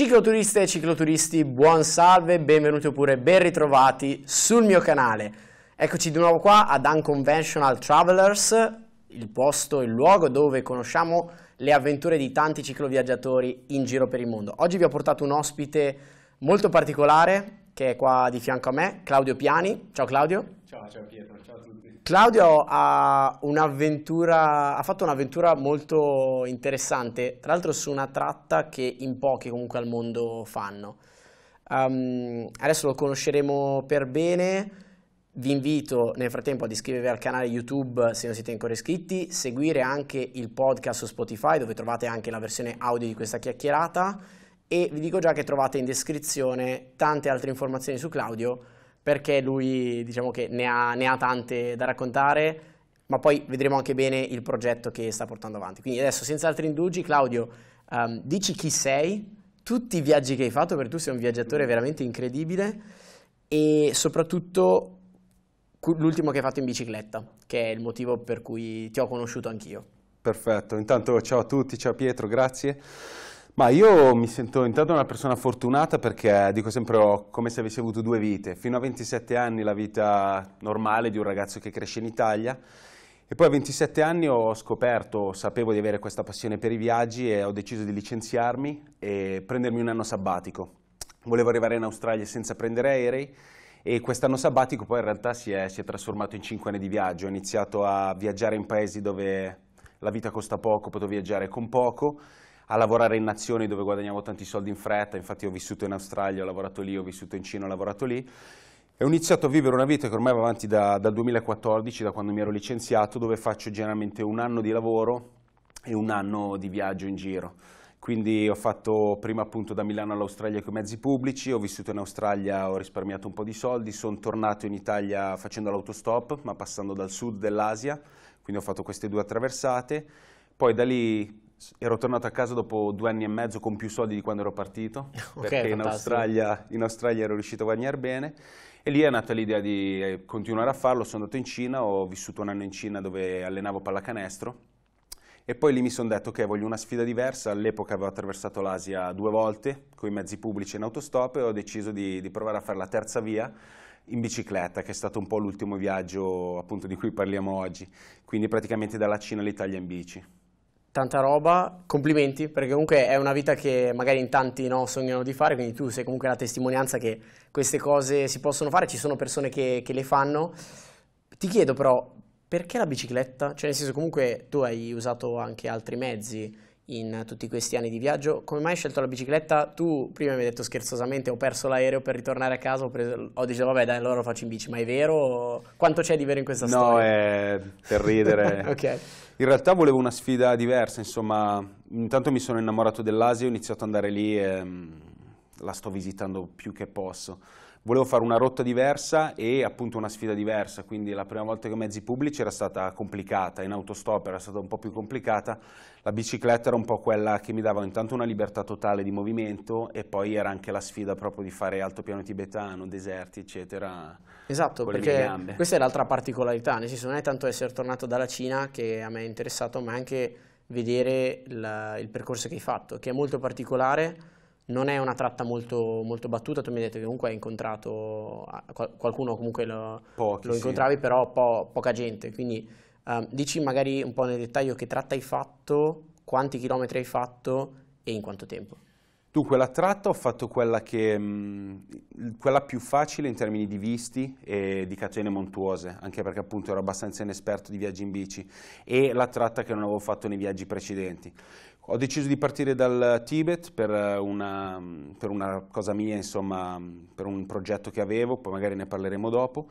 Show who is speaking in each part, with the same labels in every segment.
Speaker 1: Cicloturiste e cicloturisti, buon salve, benvenuti oppure ben ritrovati sul mio canale. Eccoci di nuovo qua ad Unconventional Travelers, il posto, il luogo dove conosciamo le avventure di tanti cicloviaggiatori in giro per il mondo. Oggi vi ho portato un ospite molto particolare che è qua di fianco a me, Claudio Piani. Ciao Claudio. Ciao, ciao Pietro, ciao a tutti. Claudio ha, ha fatto un'avventura molto interessante, tra l'altro su una tratta che in pochi comunque al mondo fanno. Um, adesso lo conosceremo per bene, vi invito nel frattempo ad iscrivervi al canale YouTube se non siete ancora iscritti, seguire anche il podcast su Spotify dove trovate anche la versione audio di questa chiacchierata e vi dico già che trovate in descrizione tante altre informazioni su Claudio perché lui diciamo che ne ha, ne ha tante da raccontare, ma poi vedremo anche bene il progetto che sta portando avanti. Quindi adesso, senza altri indugi, Claudio, um, dici chi sei, tutti i viaggi che hai fatto, perché tu sei un viaggiatore veramente incredibile, e soprattutto l'ultimo che hai fatto in bicicletta, che è il motivo per cui ti ho conosciuto anch'io.
Speaker 2: Perfetto, intanto ciao a tutti, ciao Pietro, grazie. Ma io mi sento intanto una persona fortunata perché eh, dico sempre ho come se avessi avuto due vite, fino a 27 anni la vita normale di un ragazzo che cresce in Italia e poi a 27 anni ho scoperto, sapevo di avere questa passione per i viaggi e ho deciso di licenziarmi e prendermi un anno sabbatico. Volevo arrivare in Australia senza prendere aerei e quest'anno sabbatico poi in realtà si è, si è trasformato in 5 anni di viaggio, ho iniziato a viaggiare in paesi dove la vita costa poco, potevo viaggiare con poco a lavorare in nazioni dove guadagnavo tanti soldi in fretta, infatti ho vissuto in Australia, ho lavorato lì, ho vissuto in Cina, ho lavorato lì, e ho iniziato a vivere una vita che ormai va avanti da, dal 2014, da quando mi ero licenziato, dove faccio generalmente un anno di lavoro e un anno di viaggio in giro. Quindi ho fatto prima appunto da Milano all'Australia con i mezzi pubblici, ho vissuto in Australia, ho risparmiato un po' di soldi, sono tornato in Italia facendo l'autostop, ma passando dal sud dell'Asia, quindi ho fatto queste due attraversate. Poi da lì Ero tornato a casa dopo due anni e mezzo con più soldi di quando ero partito, okay, perché in Australia, in Australia, ero riuscito a guadagnare bene e lì è nata l'idea di eh, continuare a farlo. Sono andato in Cina, ho vissuto un anno in Cina dove allenavo pallacanestro e poi lì mi sono detto che okay, voglio una sfida diversa. All'epoca avevo attraversato l'Asia due volte con i mezzi pubblici in autostop e ho deciso di, di provare a fare la terza via in bicicletta, che è stato un po' l'ultimo viaggio appunto di cui parliamo oggi. Quindi praticamente dalla Cina all'Italia in bici
Speaker 1: tanta roba, complimenti, perché comunque è una vita che magari in tanti no, sognano di fare, quindi tu sei comunque la testimonianza che queste cose si possono fare, ci sono persone che, che le fanno. Ti chiedo però, perché la bicicletta? Cioè nel senso comunque tu hai usato anche altri mezzi, in tutti questi anni di viaggio. Come mai hai scelto la bicicletta? Tu prima mi hai detto scherzosamente ho perso l'aereo per ritornare a casa, ho, preso... ho detto vabbè dai allora lo faccio in bici, ma è vero? Quanto c'è di vero in questa no, storia? No,
Speaker 2: è per ridere. okay. In realtà volevo una sfida diversa, insomma, intanto mi sono innamorato dell'Asia, ho iniziato ad andare lì e mm, la sto visitando più che posso volevo fare una rotta diversa e appunto una sfida diversa, quindi la prima volta che ho mezzi pubblici era stata complicata, in autostop era stata un po' più complicata, la bicicletta era un po' quella che mi dava intanto una libertà totale di movimento e poi era anche la sfida proprio di fare altopiano tibetano, deserti eccetera.
Speaker 1: Esatto, perché questa è l'altra particolarità, nel senso non è tanto essere tornato dalla Cina che a me è interessato, ma anche vedere la, il percorso che hai fatto, che è molto particolare non è una tratta molto, molto, battuta, tu mi hai detto che comunque hai incontrato ah, qualcuno, comunque lo, Pochi, lo incontravi, sì. però po poca gente, quindi um, dici magari un po' nel dettaglio che tratta hai fatto, quanti chilometri hai fatto e in quanto tempo?
Speaker 2: Dunque, la tratta ho fatto quella, che, mh, mm, quella più facile in termini di visti e di catene montuose, anche perché appunto ero abbastanza inesperto di viaggi in bici, e la tratta che non avevo fatto nei viaggi precedenti. Ho deciso di partire dal Tibet per eh, una, per una cosa mia, insomma, per un progetto che avevo, poi magari ne parleremo dopo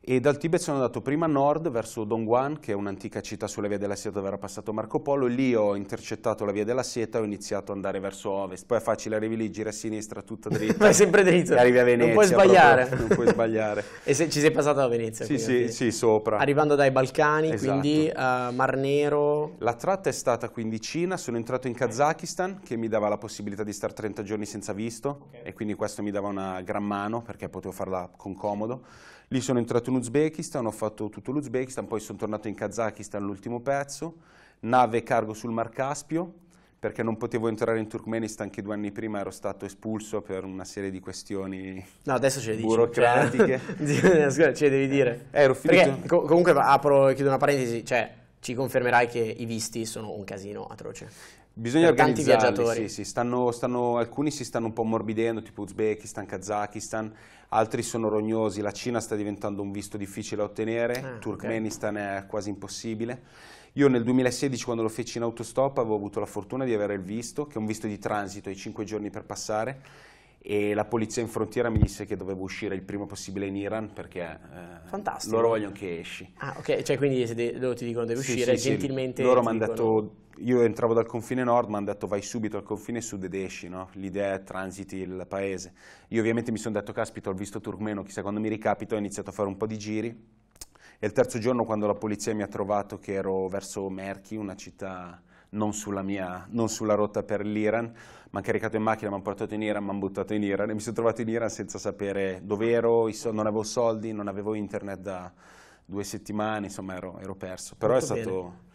Speaker 2: e dal Tibet sono andato prima a nord verso Dongguan, che è un'antica città sulla via della seta dove era passato Marco Polo, lì ho intercettato la via della seta e ho iniziato ad andare verso ovest, poi è facile, arrivi lì, gira a sinistra, tutta dritta. Ma è sempre dritto, arrivi a Venezia. Non puoi sbagliare. Proprio, non puoi sbagliare. e se, ci sei passato a Venezia? Sì, sì, sì, sopra. Arrivando dai Balcani, esatto. quindi uh, Mar Nero. La tratta è stata quindi Cina, sono entrato in Kazakistan, che mi dava la possibilità di stare 30 giorni senza visto, okay. e quindi questo mi dava una gran mano, perché potevo farla con comodo. Lì sono entrato in Uzbekistan, ho fatto tutto l'Uzbekistan, poi sono tornato in Kazakistan l'ultimo pezzo, nave cargo sul Mar Caspio, perché non potevo entrare in Turkmenistan che due anni prima ero stato espulso per una serie di questioni no, adesso ce le burocratiche. Cioè, scusa, ce le devi eh, dire. Eh, ero finito. Perché,
Speaker 1: co comunque apro e chiudo una parentesi, cioè ci confermerai che i visti sono un casino atroce. Bisogna organizzare, Sì,
Speaker 2: sì, stanno, stanno, alcuni si stanno un po' morbidendo, tipo Uzbekistan, Kazakistan, altri sono rognosi, la Cina sta diventando un visto difficile da ottenere, ah, Turkmenistan okay. è quasi impossibile. Io nel 2016 quando lo feci in autostop avevo avuto la fortuna di avere il visto, che è un visto di transito, i 5 giorni per passare, e la polizia in frontiera mi disse che dovevo uscire il prima possibile in Iran perché eh, loro vogliono che esci.
Speaker 1: Ah, ok, cioè quindi se loro
Speaker 2: ti dicono devi sì, uscire, sì, gentilmente... Sì. Loro mi hanno dato io entravo dal confine nord, mi hanno detto vai subito al confine sud ed esci, no? l'idea è transiti il paese. Io ovviamente mi sono detto, caspita, ho visto Turkmeno, chissà quando mi ricapito, ho iniziato a fare un po' di giri e il terzo giorno quando la polizia mi ha trovato che ero verso Merki, una città non sulla, mia, non sulla rotta per l'Iran, mi hanno caricato in macchina, mi hanno portato in Iran, mi hanno buttato in Iran e mi sono trovato in Iran senza sapere dove ero, non avevo soldi, non avevo internet da due settimane, insomma ero, ero perso. Però Molto è stato... Bene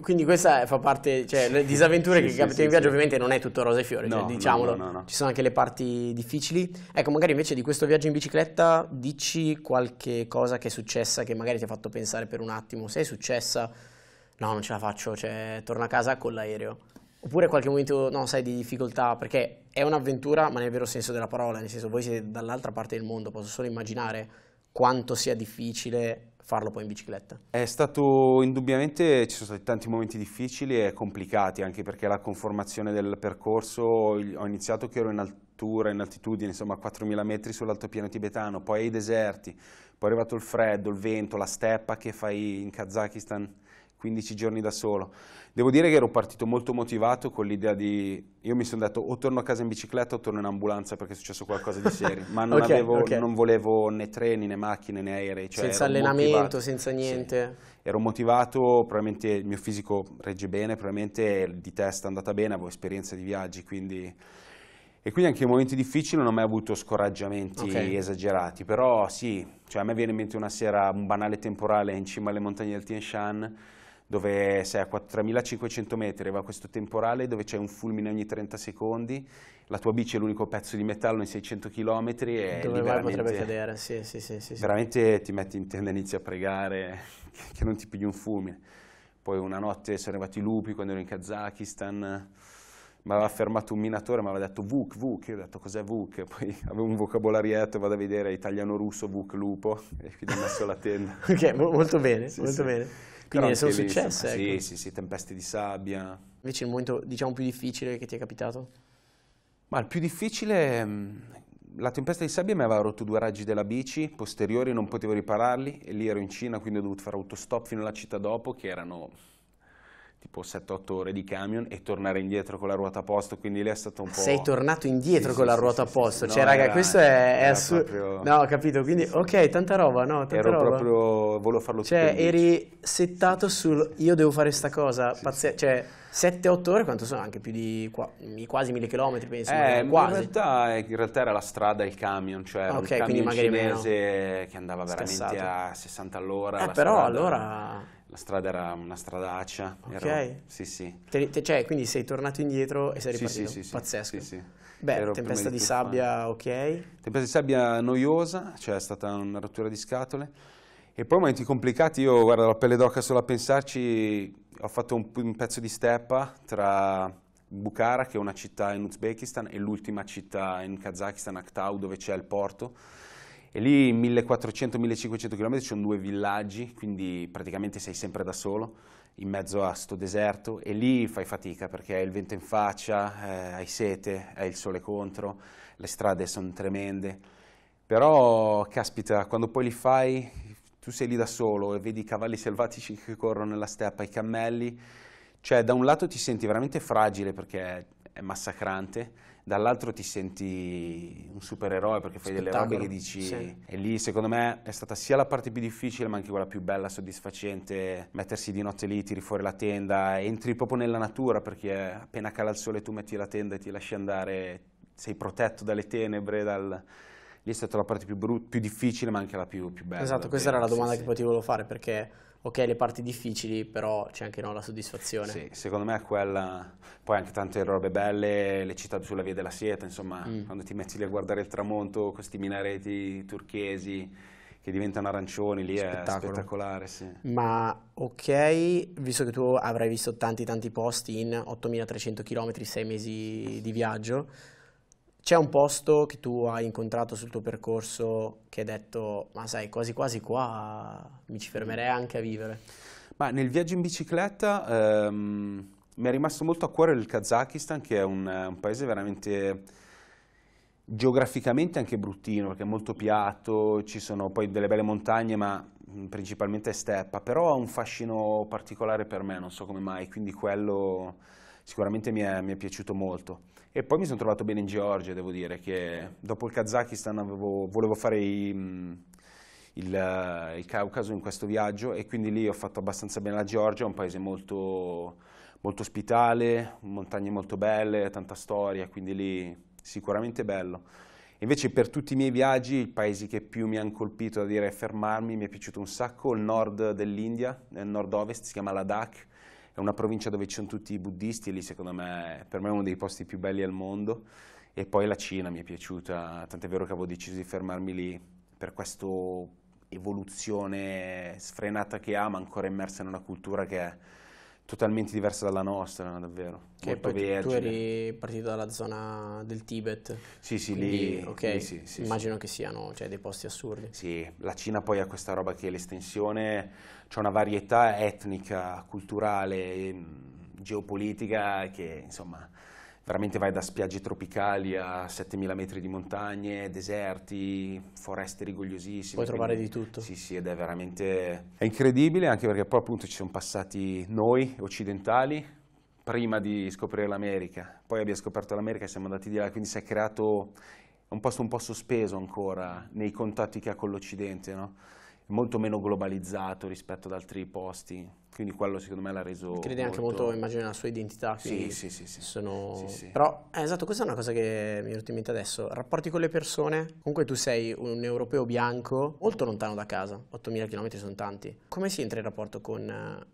Speaker 1: quindi questa fa parte, cioè le disavventure sì, che sì, capitano sì, in viaggio ovviamente
Speaker 2: non è tutto rose e fiori, cioè, no, cioè, diciamolo, no, no,
Speaker 1: ci sono anche le parti difficili. Ecco, magari invece di questo viaggio in bicicletta dici qualche cosa che è successa che magari ti ha fatto pensare per un attimo, se è successa, no non ce la faccio, cioè torno a casa con l'aereo. Oppure qualche momento, no, sai, di difficoltà, perché è un'avventura, ma nel vero senso della parola, nel senso voi siete dall'altra parte del mondo, posso solo immaginare quanto sia difficile farlo poi in bicicletta?
Speaker 2: È stato indubbiamente, ci sono stati tanti momenti difficili e complicati, anche perché la conformazione del percorso, ho iniziato che ero in altura, in altitudine, insomma a 4000 metri sull'altopiano tibetano, poi ai deserti, poi è arrivato il freddo, il vento, la steppa che fai in Kazakistan 15 giorni da solo. Devo dire che ero partito molto motivato con l'idea di... Io mi sono detto o torno a casa in bicicletta o torno in ambulanza perché è successo qualcosa di serio, ma non, okay, avevo, okay. non volevo né treni né macchine né aerei. Cioè senza allenamento, motivato. senza niente. Sì. Ero motivato, probabilmente il mio fisico regge bene, probabilmente di testa è andata bene, avevo esperienza di viaggi, quindi... E quindi anche in momenti difficili non ho mai avuto scoraggiamenti okay. esagerati, però sì, cioè a me viene in mente una sera un banale temporale in cima alle montagne del Tien Shan, dove sei a 4500 metri, va questo temporale dove c'è un fulmine ogni 30 secondi, la tua bici è l'unico pezzo di metallo in 600 km e dove vai potrebbe
Speaker 1: cadere, sì, sì, sì, sì,
Speaker 2: Veramente ti metti in tenda e inizi a pregare che non ti pigli un fulmine. Poi una notte sono arrivati i lupi quando ero in Kazakistan, mi aveva fermato un minatore, mi aveva detto Vuk, Vuk, io ho detto cos'è Vuk, poi avevo un vocabolarietto, vado a vedere italiano-russo Vuk lupo e quindi ho messo la tenda. ok, molto bene, sì, molto sì. bene. Quindi sono successe? Lì, ecco. Sì, sì, sì, tempeste di sabbia. Invece il momento, diciamo, più difficile che ti è capitato? Ma il più difficile, mm, la tempesta di sabbia mi aveva rotto due raggi della bici, posteriori non potevo ripararli e lì ero in Cina, quindi ho dovuto fare autostop fino alla città dopo, che erano tipo 7-8 ore di camion e tornare indietro con la ruota a posto, quindi lì è stato un po'... Sei tornato indietro sì, con la ruota a posto, cioè no, raga era, questo è, è assurdo, proprio...
Speaker 1: no capito, quindi ok tanta roba, no tanta Ero roba.
Speaker 2: proprio, volevo farlo Cioè
Speaker 1: eri settato sul io devo fare sta cosa, pazzesco, cioè... 7-8 ore quanto sono? Anche più di qua, quasi 1000 km penso. Eh, quasi. In,
Speaker 2: realtà, in realtà era la strada il camion, cioè ah, okay, un camion cinese meno. che andava veramente Scassato. a 60 all'ora. Eh, però strada. allora... La strada era mm. una stradaccia. Ok. Ero, sì, sì.
Speaker 1: Te, te, cioè, quindi sei tornato indietro e sei ripartito? Sì, sì, sì. Pazzesco. Sì,
Speaker 2: sì. Beh, ero tempesta di, di sabbia,
Speaker 1: ok. Tempesta
Speaker 2: di sabbia noiosa, cioè è stata una rottura di scatole. E poi momenti complicati, io guardo la pelle d'oca solo a pensarci, ho fatto un, un pezzo di steppa tra Bukhara, che è una città in Uzbekistan, e l'ultima città in Kazakistan, Aktau, dove c'è il porto e lì 1400-1500 km ci sono due villaggi, quindi praticamente sei sempre da solo in mezzo a sto deserto e lì fai fatica perché hai il vento in faccia, eh, hai sete, hai il sole contro, le strade sono tremende. Però, caspita, quando poi li fai, tu sei lì da solo e vedi i cavalli selvatici che corrono nella steppa, i cammelli, cioè da un lato ti senti veramente fragile perché è massacrante, dall'altro ti senti un supereroe perché fai Spettacolo. delle robe che dici... Sì. E lì secondo me è stata sia la parte più difficile ma anche quella più bella, soddisfacente, mettersi di notte lì, tiri fuori la tenda, entri proprio nella natura perché appena cala il sole tu metti la tenda e ti lasci andare, sei protetto dalle tenebre, dal lì è stata la parte più, più difficile ma anche la più, più bella. Esatto, questa era la domanda sì, che sì.
Speaker 1: poi ti volevo fare perché ok le parti difficili, però c'è anche no, la soddisfazione.
Speaker 2: Sì, secondo me è quella, poi anche tante robe belle, le città sulla via della Sieta, insomma, mm. quando ti metti lì a guardare il tramonto, questi minareti turchesi che diventano arancioni, lì Spettacolo. è spettacolare, sì.
Speaker 1: Ma ok, visto che tu avrai visto tanti tanti posti in 8300 km, 6 mesi di viaggio, c'è un posto che tu hai incontrato sul tuo percorso che hai detto, ma sai, quasi quasi qua mi ci fermerei anche a vivere?
Speaker 2: Ma nel viaggio in bicicletta ehm, mi è rimasto molto a cuore il Kazakistan, che è un, un paese veramente geograficamente anche bruttino perché è molto piatto, ci sono poi delle belle montagne ma principalmente è steppa, però ha un fascino particolare per me, non so come mai, quindi quello sicuramente mi è, mi è piaciuto molto. E poi mi sono trovato bene in Georgia, devo dire, che dopo il Kazakistan avevo, volevo fare i, il, il, Caucaso in questo viaggio e quindi lì ho fatto abbastanza bene la Georgia, è un paese molto, molto ospitale, montagne molto belle, tanta storia, quindi lì sicuramente bello. Invece per tutti i miei viaggi i paesi che più mi hanno colpito da dire fermarmi, mi è piaciuto un sacco il nord dell'India, nel nord-ovest, si chiama Ladakh, è una provincia dove ci sono tutti i buddisti e lì secondo me, per me è uno dei posti più belli al mondo. E poi la Cina mi è piaciuta, tant'è vero che avevo deciso di fermarmi lì per questa evoluzione sfrenata che ha, ma ancora immersa in una cultura che è totalmente diversa dalla nostra, davvero. Che poi vergine. tu eri
Speaker 1: partito dalla zona
Speaker 2: del Tibet. Sì, sì, quindi, lì, okay, lì sì, sì, immagino
Speaker 1: sì. che siano cioè, dei posti assurdi.
Speaker 2: Sì, la Cina poi ha questa roba che è l'estensione c'è una varietà etnica, culturale, ehm, geopolitica che insomma veramente vai da spiagge tropicali a 7000 metri di montagne, deserti, foreste rigogliosissime. Puoi trovare quindi, di tutto. Sì, sì, ed è veramente è incredibile anche perché poi appunto ci sono passati noi occidentali prima di scoprire l'America, poi abbiamo scoperto l'America e siamo andati di là, quindi si è creato un posto un po' sospeso ancora nei contatti che ha con l'Occidente, no? molto meno globalizzato rispetto ad altri posti, quindi quello secondo me l'ha reso Crede molto... anche molto, immagino,
Speaker 1: nella sua identità. Sì, sì,
Speaker 2: sì, sì. Sono... sì, sì. Però, eh, esatto, questa è una cosa
Speaker 1: che mi è venuta in mente adesso. Rapporti con le persone, comunque tu sei un europeo bianco, molto lontano da casa, 8.000 km sono tanti. Come si entra in rapporto con eh,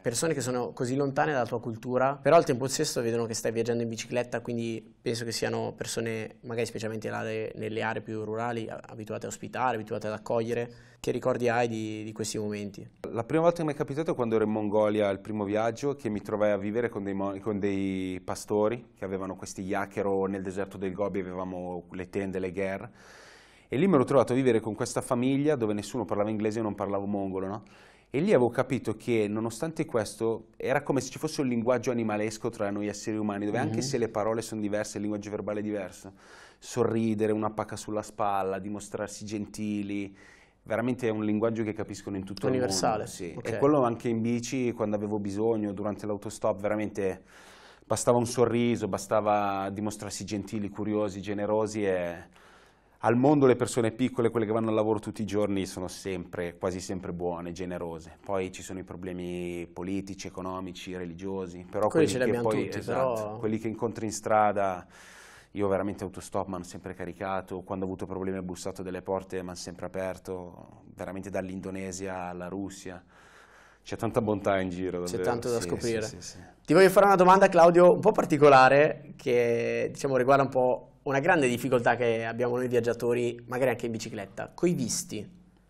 Speaker 1: persone che sono così lontane dalla tua cultura, però al tempo stesso vedono che stai viaggiando in bicicletta, quindi penso che siano persone, magari specialmente nelle aree più rurali, abituate a ospitare, abituate ad accogliere.
Speaker 2: Che ricordi hai di, di questi momenti? La prima volta che mi è capitato è quando ero in Mongolia, il primo viaggio, che mi trovai a vivere con dei, con dei pastori che avevano questi yakero nel deserto del Gobi, avevamo le tende, le gher. E lì mi ero trovato a vivere con questa famiglia dove nessuno parlava inglese e non parlavo mongolo, no? E lì avevo capito che, nonostante questo, era come se ci fosse un linguaggio animalesco tra noi esseri umani, dove mm -hmm. anche mhm. se le parole sono diverse, il linguaggio verbale è diverso, sorridere, una pacca sulla spalla, dimostrarsi gentili, veramente è un linguaggio che capiscono in tutto Universale. il mondo. Universale. Sì. Okay. E quello anche in bici, quando avevo bisogno, durante l'autostop, veramente bastava un sorriso, bastava dimostrarsi gentili, curiosi, generosi e al mondo le persone piccole, quelle che vanno al lavoro tutti i giorni, sono sempre, quasi sempre buone, generose. Poi ci sono i problemi politici, economici, religiosi, però quelli, quelli che poi, tutti, esatto, però... quelli che incontri in strada... Io veramente autostop mi hanno sempre caricato, quando ho avuto problemi ho bussato delle porte mi hanno sempre aperto, veramente dall'Indonesia alla Russia. C'è tanta bontà in giro. C'è tanto da sì, scoprire. Sì, sì,
Speaker 1: Ti voglio fare una domanda, Claudio, un po' particolare, che diciamo, riguarda un po' una grande difficoltà che abbiamo noi viaggiatori, magari anche in bicicletta, coi visti,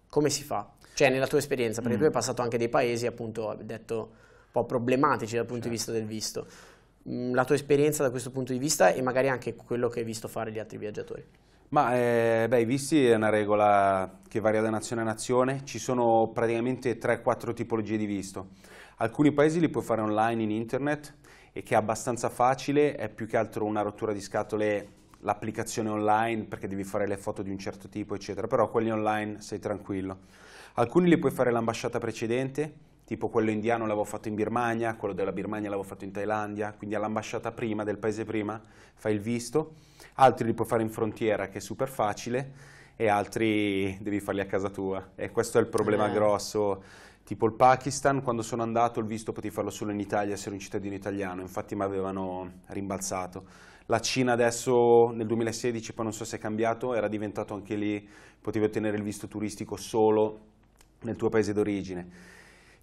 Speaker 1: come si fa? Cioè nella tua esperienza, perché mm. tu hai mm. passato anche dei paesi appunto, detto, un po' problematici dal punto certo. di vista del visto. Mm, la tua esperienza da questo punto di vista e magari anche quello che hai visto fare gli altri viaggiatori.
Speaker 2: Ma eh, beh, i visti è una regola che varia da nazione a nazione, ci sono praticamente 3-4 tipologie di visto. Alcuni paesi li puoi fare online in internet e che è abbastanza facile, è più che altro una rottura di scatole l'applicazione online perché devi fare le foto di un certo tipo, eccetera, però quelli online sei tranquillo. Alcuni li puoi fare l'ambasciata precedente, tipo quello indiano l'avevo fatto in Birmania, quello della Birmania l'avevo fatto in Thailandia, quindi all'ambasciata prima, del paese prima, fai il visto, altri li puoi fare in frontiera che è super facile e altri devi farli a casa tua e questo è il problema eh. grosso tipo il Pakistan, quando sono andato il visto potevi farlo solo in Italia se ero un cittadino italiano, infatti mi avevano rimbalzato. La Cina adesso nel 2016, poi non so se è cambiato, era diventato anche lì, potevi ottenere il visto turistico solo nel tuo paese d'origine.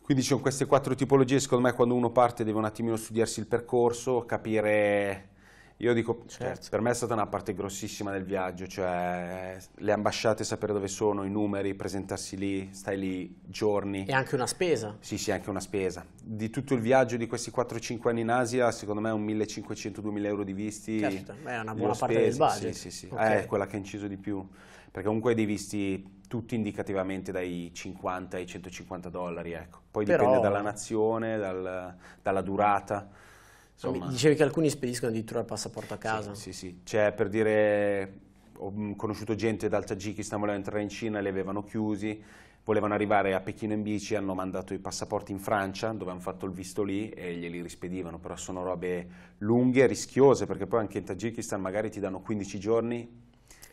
Speaker 2: Quindi ci sono queste quattro tipologie, secondo me quando uno parte deve un attimino studiarsi il percorso, capire io dico, certo. per me è stata una parte grossissima del viaggio, cioè le ambasciate, sapere dove sono, i numeri, presentarsi lì, stai lì giorni. E
Speaker 1: anche una spesa.
Speaker 2: Sì, sì, anche una spesa. Di tutto il viaggio di questi 4-5 anni in Asia, secondo me un 1500-2000 euro di visti. Certo, è una buona parte del budget. Sì, sì, sì. Okay. È quella che ha inciso di più, perché comunque hai dei visti tutti indicativamente dai 50 ai 150 dollari, ecco. Poi Però... dipende dalla nazione, dal, dalla durata. Insomma, Dicevi che alcuni spediscono addirittura il passaporto a casa. Sì, sì, sì. Cioè, per dire, ho mm, conosciuto gente dal Tagikistan, voleva entrare in Cina, li avevano chiusi, volevano arrivare a Pechino in bici, hanno mandato i passaporti in Francia, dove hanno fatto il visto lì e glieli rispedivano, però sono robe lunghe, rischiose, perché poi anche in Tagikistan magari ti danno 15 giorni,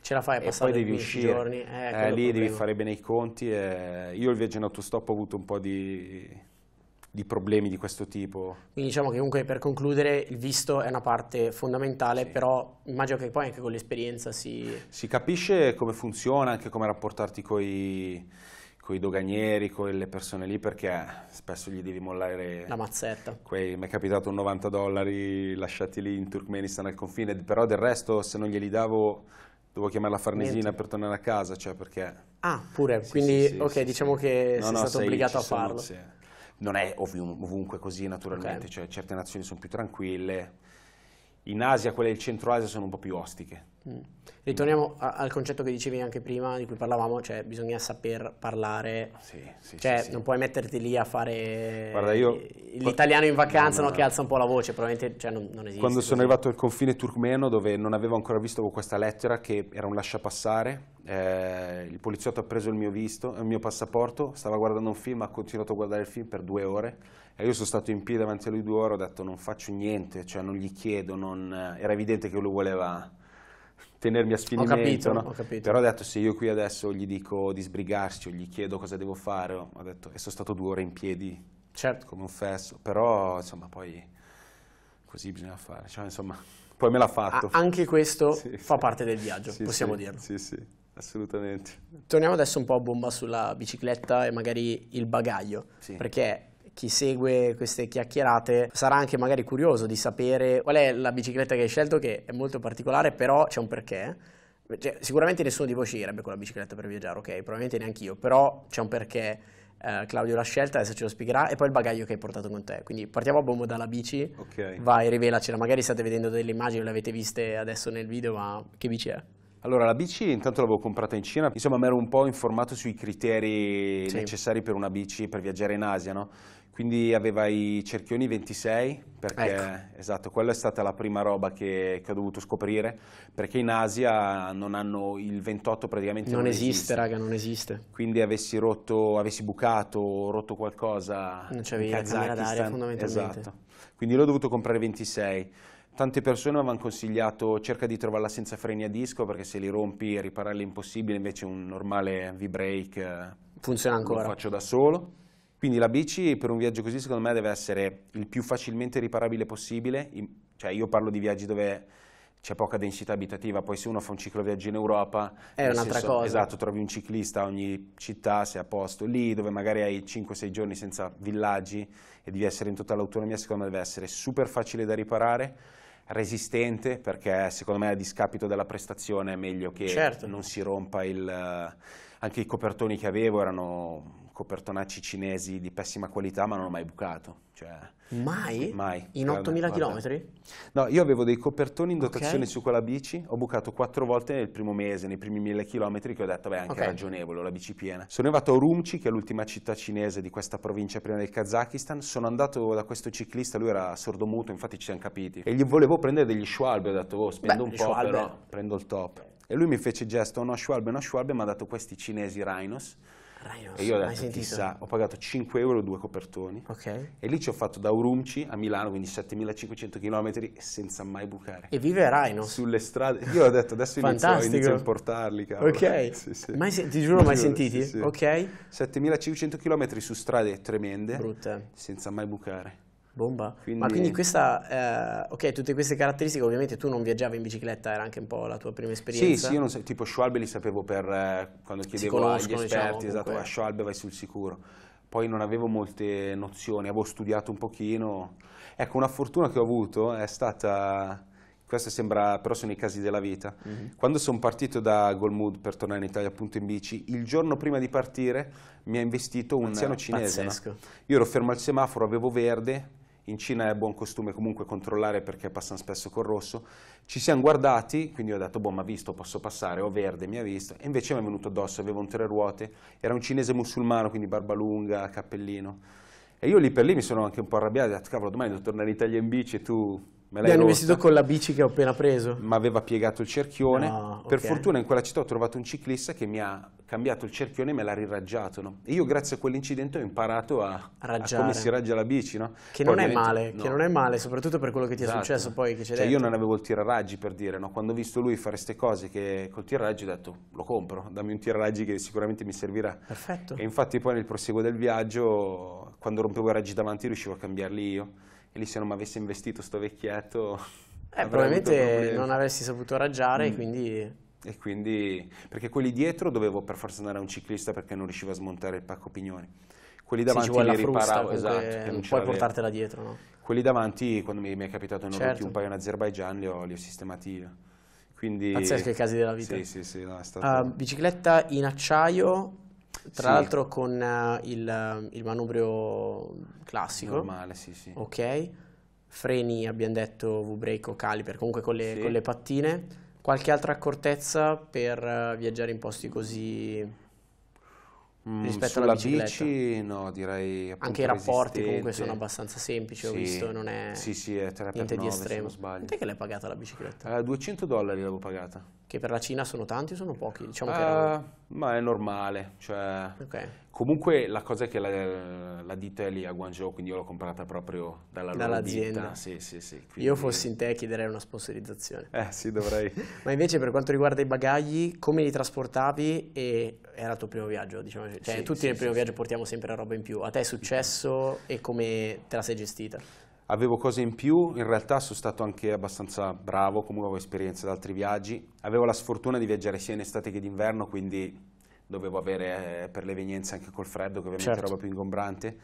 Speaker 2: ce la fai a passare e poi devi uscire. giorni. Eh, eh, lì devi fare bene i conti. Eh. io il viaggio in autostop ho avuto un po' di di problemi di questo tipo.
Speaker 1: Quindi diciamo che comunque per concludere il visto è una parte fondamentale, sì. però immagino che poi anche con l'esperienza si...
Speaker 2: Si capisce come funziona, anche come rapportarti con i coi doganieri, con le persone lì, perché spesso gli devi mollare... La
Speaker 1: mazzetta.
Speaker 2: mi è capitato 90 dollari lasciati lì in Turkmenistan al confine, però del resto se non glieli davo dovevo chiamare la Farnesina Niente. per tornare a casa, cioè perché...
Speaker 1: Ah, pure, sì, quindi sì, sì, ok, diciamo che no, sei no, stato sei, obbligato a sono, farlo
Speaker 2: non è ovunque così naturalmente, okay. cioè certe nazioni sono più tranquille, in Asia, quelle del centro Asia sono un po' più ostiche.
Speaker 1: Mm. Ritorniamo a, al concetto che dicevi anche prima, di cui parlavamo, cioè bisogna saper parlare, sì, sì, cioè sì, non puoi metterti lì a fare Guarda, io, l'italiano in vacanza no, no, no. che alza un po' la voce, probabilmente cioè, non, non, esiste. Quando sono arrivato
Speaker 2: al confine turcmeno dove non avevo ancora visto questa lettera che era un lasciapassare, eh, il poliziotto ha preso il mio visto, il mio passaporto, stava guardando un film, ha continuato a guardare il film per due ore, e io sono stato in piedi davanti a lui due ore, ho detto non faccio niente, cioè non gli chiedo, non... era evidente che lui voleva tenermi a sfinimento, ho capito, no? ho capito. però ho detto se io qui adesso gli dico di sbrigarsi o gli chiedo cosa devo fare, ho detto e sono stato due ore in piedi, certo. come un fesso, però insomma poi così bisogna fare, cioè, insomma poi me l'ha fatto. Ah, anche questo
Speaker 1: sì, fa sì. parte del viaggio, sì, possiamo dirlo.
Speaker 2: Sì, sì, assolutamente.
Speaker 1: Torniamo adesso un po' a bomba sulla bicicletta e magari il bagaglio, perché chi segue queste chiacchierate sarà anche magari curioso di sapere qual è la bicicletta che hai scelto, che è molto particolare, però c'è un perché. Cioè, sicuramente nessuno di voi sceglierebbe con la bicicletta per viaggiare, ok? Probabilmente neanche io, però c'è un perché. Eh, Claudio l'ha scelta, adesso ce lo spiegherà, e poi il bagaglio che hai portato con te. Quindi partiamo a bombo dalla bici, okay. vai, rivelacela. Magari state vedendo delle immagini, le avete viste adesso nel video, ma che bici è?
Speaker 2: Allora, la bici intanto l'avevo comprata in Cina, insomma mi ero un po' informato sui criteri sì. necessari per una bici per viaggiare in Asia, no? quindi aveva i cerchioni 26, perché ecco. esatto, quella è stata la prima roba che, che, ho dovuto scoprire, perché in Asia non hanno il 28 praticamente non, non esiste, esiste, raga,
Speaker 1: non esiste.
Speaker 2: Quindi avessi rotto, avessi bucato, rotto qualcosa non c'avevi la camera d'aria fondamentalmente. Esatto. Quindi l'ho dovuto comprare 26. Tante persone mi avevano consigliato cerca di trovarla senza freni a disco perché se li rompi e ripararli è impossibile, invece un normale V-brake eh, funziona ancora. Lo faccio da solo. Quindi la bici per un viaggio così secondo me deve essere il più facilmente riparabile possibile, cioè io parlo di viaggi dove c'è poca densità abitativa, poi se uno fa un cicloviaggio in Europa è un'altra cosa. Esatto, trovi un ciclista a ogni città, sei a posto, lì dove magari hai 5-6 giorni senza villaggi e devi essere in totale autonomia, secondo me deve essere super facile da riparare, resistente perché secondo me a discapito della prestazione è meglio che certo. non si rompa il... anche i copertoni che avevo erano copertonacci cinesi di pessima qualità, ma non ho mai bucato. Cioè, mai? Mai. In 8000 km? No, io avevo dei copertoni in dotazione okay. su quella bici, ho bucato quattro volte nel primo mese, nei primi 1000 km, che ho detto, beh, è anche okay. ragionevole, la bici piena. Sono arrivato a Urumqi, che è l'ultima città cinese di questa provincia prima del Kazakistan, sono andato da questo ciclista, lui era sordomuto, infatti ci siamo capiti, e gli volevo prendere degli Schwalbe, ho detto, oh, spendo beh, un po', Schwalbe. però prendo il top. E lui mi fece il gesto, no Schwalbe, no Schwalbe, mi ha dato questi cinesi Rhinos,
Speaker 1: Rai e io ho detto, chissà, ho
Speaker 2: pagato 5 euro due copertoni. Okay. E lì ci ho fatto da Urumci a Milano, quindi 7500 km senza mai bucare. E vive Rai, no? Sulle strade. Io ho detto, adesso inizio, inizio a importarli, cavolo. Ok. sì, sì. Mai, ti giuro, mai sentiti? Sì, sì. Ok. 7500 km su strade tremende. Brutte. Senza mai bucare. Bomba. Quindi... Ma quindi
Speaker 1: questa, eh, ok, tutte queste caratteristiche, ovviamente tu non viaggiavi in bicicletta, era anche un po' la tua prima esperienza. Sì, sì, io non so,
Speaker 2: tipo Schwalbe li sapevo per eh, quando chiedevo agli diciamo, esperti, diciamo, esatto, a Schwalbe vai sul sicuro. Poi non avevo molte nozioni, avevo studiato un pochino. Ecco, una fortuna che ho avuto è stata, questo sembra, però sono i casi della vita. Mm -hmm. Quando sono partito da Golmud per tornare in Italia appunto in bici, il giorno prima di partire mi ha investito un anziano cinese. No? Io ero fermo al semaforo, avevo verde, in Cina è buon costume comunque controllare perché passano spesso col rosso, ci siamo guardati, quindi ho detto, boh, ma visto, posso passare, ho verde, mi ha visto, e invece mi è venuto addosso, avevo un tre ruote, era un cinese musulmano, quindi barba lunga, cappellino, e io lì per lì mi sono anche un po' arrabbiato, ho detto, cavolo, domani devo tornare in Italia in bici e tu mi hanno vestito con
Speaker 1: la bici che ho appena preso?
Speaker 2: Ma aveva piegato il cerchione. No, okay. Per fortuna in quella città ho trovato un ciclista che mi ha cambiato il cerchione e me l'ha riraggiato. No? E io grazie a quell'incidente ho imparato a, a, come si raggia la bici. No? Che, poi, non male, che, non è male,
Speaker 1: soprattutto per quello che ti esatto. è successo poi che c'è cioè, Io non
Speaker 2: avevo il tiraraggi per dire, quando ho visto lui fare queste cose che col tiraraggi ho detto lo compro, dammi un tiraraggi che sicuramente mi servirà. Perfetto. E infatti poi nel proseguo del viaggio, quando rompevo i raggi davanti riuscivo a cambiarli io e lì se non mi avesse investito sto vecchietto... Eh, probabilmente non
Speaker 1: avresti saputo raggiare,
Speaker 2: mm. quindi... E quindi... Perché quelli dietro dovevo per forza andare a un ciclista perché non riuscivo a smontare il pacco pignoni. Quelli davanti sì, li riparavo, esatto, esatto. Non puoi portartela dietro, no? Quelli davanti, quando mi, mi è capitato in certo. un paio in Azerbaijan, li ho, li ho sistemati io. Quindi... Pazzesco i casi della vita. Sì, sì, sì, no, stato...
Speaker 1: uh, bicicletta in acciaio tra sì. l'altro con uh, il, il, manubrio classico. Normale, sì, sì. Ok. Freni, abbiamo detto, V-brake o caliper, comunque con le, sì. con le, pattine. Qualche altra accortezza per uh, viaggiare in posti così mm, rispetto alla bicicletta?
Speaker 2: bici no, direi Anche i rapporti comunque sono abbastanza semplici, sì. ho visto, non è sì, sì, è niente 9, di estremo.
Speaker 1: Quanto è che l'hai pagata la bicicletta?
Speaker 2: Uh, eh, 200 dollari l'avevo pagata. Che per la Cina sono tanti o sono pochi? Diciamo uh, erano... Eh, ma è normale. Cioè, okay. Comunque la cosa è che la, la, ditta è lì a Guangzhou, quindi io l'ho comprata proprio dalla Dall'azienda. Sì, sì, sì, quindi... Io
Speaker 1: fossi in te chiederei una sponsorizzazione. Eh sì, dovrei. ma invece per quanto riguarda i bagagli, come li trasportavi e era il tuo primo viaggio? Diciamo, cioè, sì, tutti sì, nel primo viaggio portiamo sempre la roba in più. A te è successo e come te la sei gestita?
Speaker 2: avevo cose in più, in realtà sono stato anche abbastanza bravo, comunque avevo esperienza da altri viaggi, avevo la sfortuna di viaggiare sia in estate che d'inverno, quindi dovevo avere eh, per le venienze anche col freddo, che ovviamente certo. è roba più ingombrante,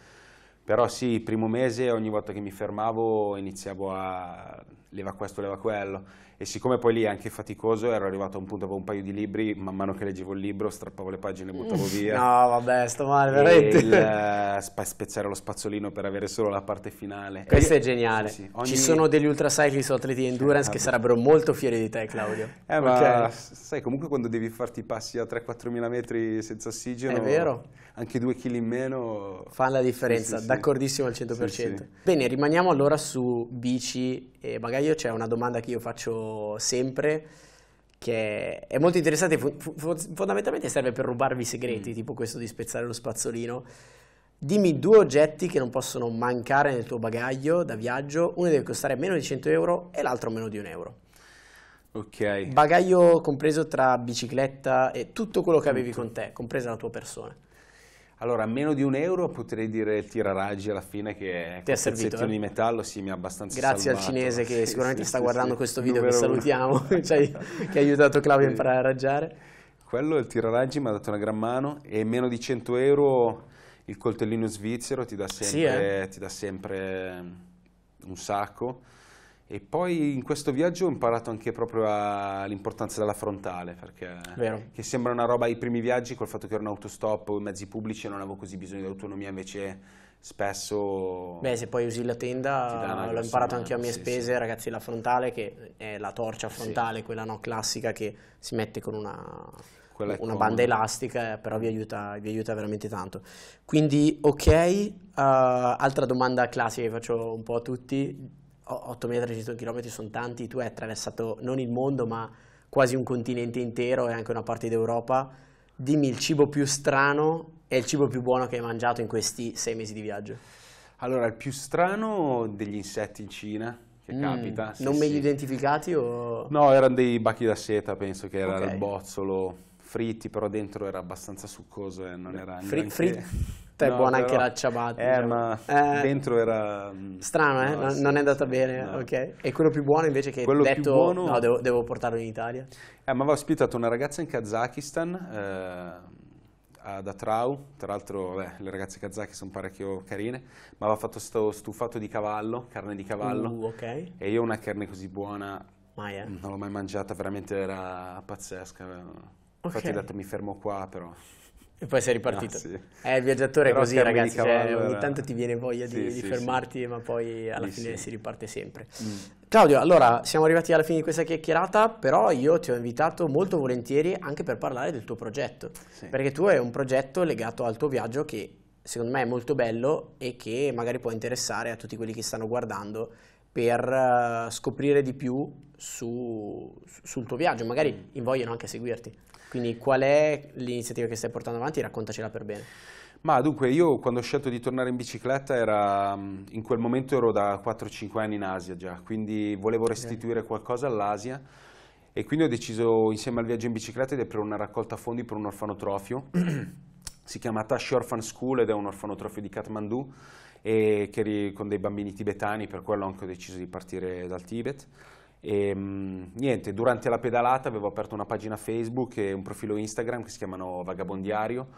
Speaker 2: però sì, il primo mese ogni volta che mi fermavo iniziavo a leva questo, leva quello. E siccome poi lì è anche faticoso, ero arrivato a un punto, avevo un paio di libri, man mano che leggevo il libro strappavo le pagine e buttavo mm, via. no,
Speaker 1: vabbè, sto male, veramente. Il,
Speaker 2: eh, spe spezzare lo spazzolino per avere solo la parte finale. Questo io, è geniale. Sì, sì, ogni... Ci sono
Speaker 1: degli ultracyclist o atleti di endurance eh, che sarebbero molto fieri di te, Claudio. Eh, okay.
Speaker 2: sai, comunque quando devi farti passi a 3-4 mila metri senza ossigeno... È vero anche due chili in meno... Fa la differenza, sì, sì, d'accordissimo al 100%.
Speaker 1: Bene, rimaniamo allora su bici e magari c'è una domanda che io faccio sempre che è molto interessante, fondamentalmente serve per rubarvi segreti, mm. tipo questo di spezzare lo spazzolino. Dimmi due oggetti che non possono mancare nel tuo bagaglio da viaggio, uno deve costare meno di 100 euro e l'altro meno di un euro. Ok. Bagaglio compreso tra bicicletta e tutto quello che tutto. avevi con te, compresa la tua persona.
Speaker 2: Allora, meno di un euro potrei dire il tiraraggi alla fine che Ti è servito, eh? di metallo sì, mi ha abbastanza Grazie salvato. al cinese che sì, sicuramente sì, sta sì, guardando questo video Numero che salutiamo, cioè, che ha aiutato Claudio a imparare a raggiare. Quello, il tiraraggi, mi ha dato una gran mano e meno di 100 euro il coltellino svizzero ti dà sempre, eh? ti dà sempre un sacco e poi in questo viaggio ho imparato anche proprio l'importanza della frontale, perché Vero. che sembra una roba ai primi viaggi, col fatto che ero in autostop o in mezzi pubblici non avevo così bisogno di autonomia, invece spesso... Beh, se poi usi la
Speaker 1: tenda, l'ho imparato anche a mie sì, spese, sì. ragazzi, la frontale, che è la torcia frontale, sì. quella no, classica che si mette con una una banda elastica, eh, però vi aiuta, vi aiuta, veramente tanto. Quindi, ok, uh, altra domanda classica che faccio un po' a tutti, 8.300 km sono tanti, tu hai attraversato non il mondo ma quasi un continente intero e anche una parte d'Europa. Dimmi il cibo più strano e il cibo più buono che hai mangiato in questi sei mesi di viaggio. Allora, il più strano degli
Speaker 2: insetti in Cina, che mm, capita. Sì, non meglio
Speaker 1: identificati o...
Speaker 2: No, erano dei bacchi da seta, penso che era okay. il bozzolo, fritti, però dentro era abbastanza succoso e non era... Fri- neanche... Fritti? te no, è buona però, anche la ciabatta. Eh, diciamo. ma eh, dentro era... Mm, strano,
Speaker 1: eh? No, non, sì, non, è andata sì, bene, no. ok. E quello più buono invece che quello hai detto, buono... no, devo,
Speaker 2: devo, portarlo in Italia? Eh, ma avevo ospitato una ragazza in Kazakistan, eh, ad Atrau, tra l'altro le ragazze kazaki sono parecchio carine, ma aveva fatto questo stufato di cavallo, carne di cavallo, uh, okay. e io una carne così buona mai, eh. non l'ho mai mangiata, veramente era pazzesca. Okay. Infatti ho detto mi fermo qua però. E poi sei ripartito. Ah, sì. Eh, il viaggiatore è così, ragazzi. Cioè, ogni eh. tanto
Speaker 1: ti viene voglia sì, di, sì, di, fermarti, ma poi alla fine si riparte sempre. Mm. Claudio, allora siamo arrivati alla fine di questa chiacchierata, però io ti ho invitato molto volentieri anche per parlare del tuo progetto. Perché tu hai un progetto legato al tuo viaggio che secondo me è molto bello e che magari può interessare a tutti quelli che stanno guardando per eh, scoprire di più su, sul tuo viaggio, magari mm. invogliano anche a seguirti. Quindi qual è l'iniziativa che stai portando avanti? Raccontacela per bene.
Speaker 2: Ma dunque io quando ho scelto di tornare in bicicletta era, in quel momento ero da 4-5 anni in Asia già, quindi volevo restituire qualcosa all'Asia e quindi ho deciso insieme al viaggio in bicicletta di aprire una raccolta fondi per un orfanotrofio, si chiama Tashi Orphan School ed è un orfanotrofio di Kathmandu e che, con dei bambini tibetani, per quello anche ho deciso di partire dal Tibet. E, ehm, niente, durante la pedalata avevo aperto una pagina Facebook e un profilo Instagram che si chiamano Vagabondiario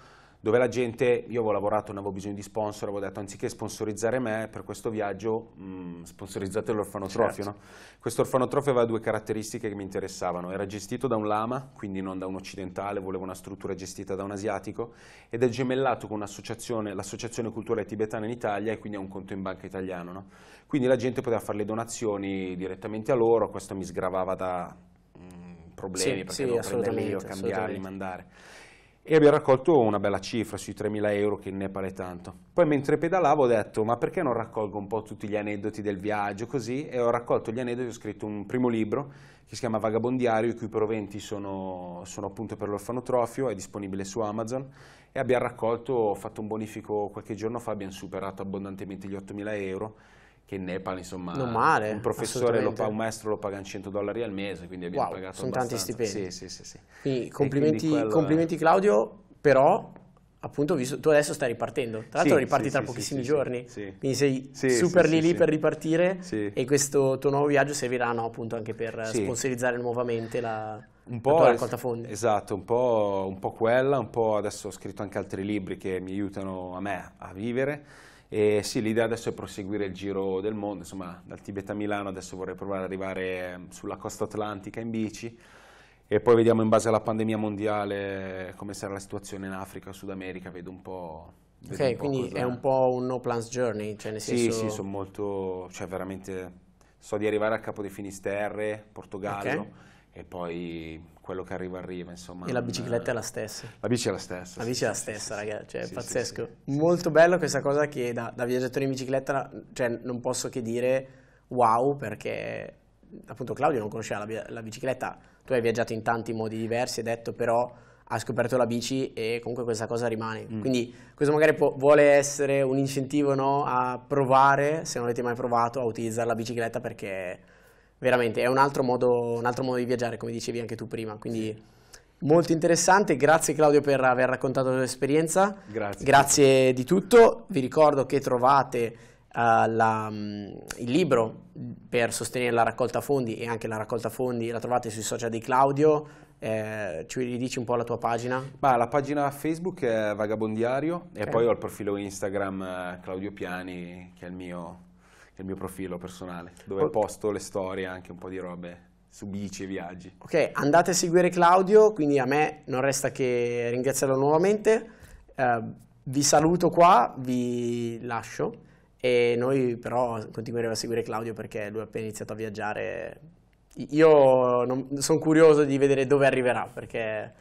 Speaker 2: dove la gente, io avevo lavorato, non avevo bisogno di sponsor, avevo detto anziché sponsorizzare me per questo viaggio, mh, mm, sponsorizzate l'orfanotrofio. Certo. No? Questo orfanotrofio aveva due caratteristiche che mi interessavano, era gestito da un lama, quindi non da un occidentale, volevo una struttura gestita da un asiatico, ed è gemellato con l'associazione culturale tibetana in Italia e quindi ha un conto in banca italiano. No? Quindi la gente poteva fare le donazioni direttamente a loro, questo mi sgravava da mm, problemi sì, perché sì, devo prenderli io, cambiarli, mandare e abbiamo raccolto una bella cifra sui 3.000 euro che in Nepal è tanto. Poi mentre pedalavo ho detto ma perché non raccolgo un po' tutti gli aneddoti del viaggio così e ho raccolto gli aneddoti, ho scritto un primo libro che si chiama Vagabondiario i cui proventi sono, sono appunto per l'orfanotrofio, è disponibile su Amazon e abbiamo raccolto, ho fatto un bonifico qualche giorno fa, abbiamo superato abbondantemente gli 8.000 euro che in Nepal insomma non male, un professore lo paga, un maestro lo paga 100 dollari al mese quindi abbiamo wow, pagato sono tanti stipendi sì, sì, sì, quindi, complimenti, quindi complimenti,
Speaker 1: Claudio però appunto visto, tu adesso stai ripartendo tra l'altro riparti tra pochissimi giorni quindi sei super lì lì per ripartire e questo tuo nuovo viaggio servirà no, appunto anche per eh, sponsorizzare nuovamente la, un po' raccolta fondi.
Speaker 2: Esatto, un po', un po' quella, un po' adesso ho scritto anche altri libri che mi aiutano a me a vivere e sì, l'idea adesso è proseguire il giro del mondo, insomma dal Tibet a Milano adesso vorrei provare ad arrivare mm, sulla costa atlantica in bici e poi vediamo in base alla pandemia mondiale eh, come sarà la situazione in Africa, Sud America, vedo un po'... Vedo ok, un quindi cosa... è un
Speaker 1: po' un no plans journey, cioè nel sì, senso... Sì, sì, sono
Speaker 2: molto, cioè veramente, so di arrivare al capo dei Finisterre, Portogallo, okay e poi quello che arriva arriva insomma e la bicicletta è la stessa la bici è la stessa la bici sì, è la
Speaker 1: stessa sì, ragazzi cioè sì, pazzesco molto bello questa cosa che da, da, viaggiatore in bicicletta cioè non posso che dire wow perché appunto Claudio non conosceva la, la bicicletta tu hai viaggiato in tanti modi diversi hai detto però ha scoperto la bici e comunque questa cosa rimane. Mm. Quindi questo magari può, vuole essere un incentivo no, a provare, se non avete mai provato, a utilizzare la bicicletta perché veramente è un altro, modo, un altro modo, di viaggiare, come dicevi anche tu prima. Quindi molto interessante. Grazie Claudio per aver raccontato la tua esperienza. Grazie. Grazie di tutto. Vi ricordo che trovate uh, la, mm, il libro per sostenere la raccolta fondi e anche la raccolta fondi la trovate sui social di Claudio.
Speaker 2: Eh, ci ridici un po' la tua pagina? Bah, la pagina Facebook è Vagabondiario okay. e poi ho il profilo Instagram eh, Claudio Piani che è il mio il mio profilo personale, dove oh. posto le storie, anche un po' di robe su bici e viaggi.
Speaker 1: Ok, andate a seguire Claudio, quindi a me non resta che ringraziarlo nuovamente. Eh, vi saluto qua, vi lascio e noi però continueremo a seguire Claudio perché lui ha appena iniziato a viaggiare. Io sono curioso di vedere dove arriverà perché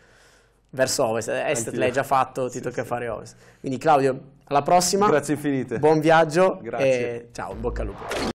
Speaker 1: verso ovest, est l'hai già fatto, ti sì, tocca sì. fare ovest. Quindi Claudio, alla prossima. Grazie infinite. Buon viaggio. Grazie. E ciao, bocca al lupo.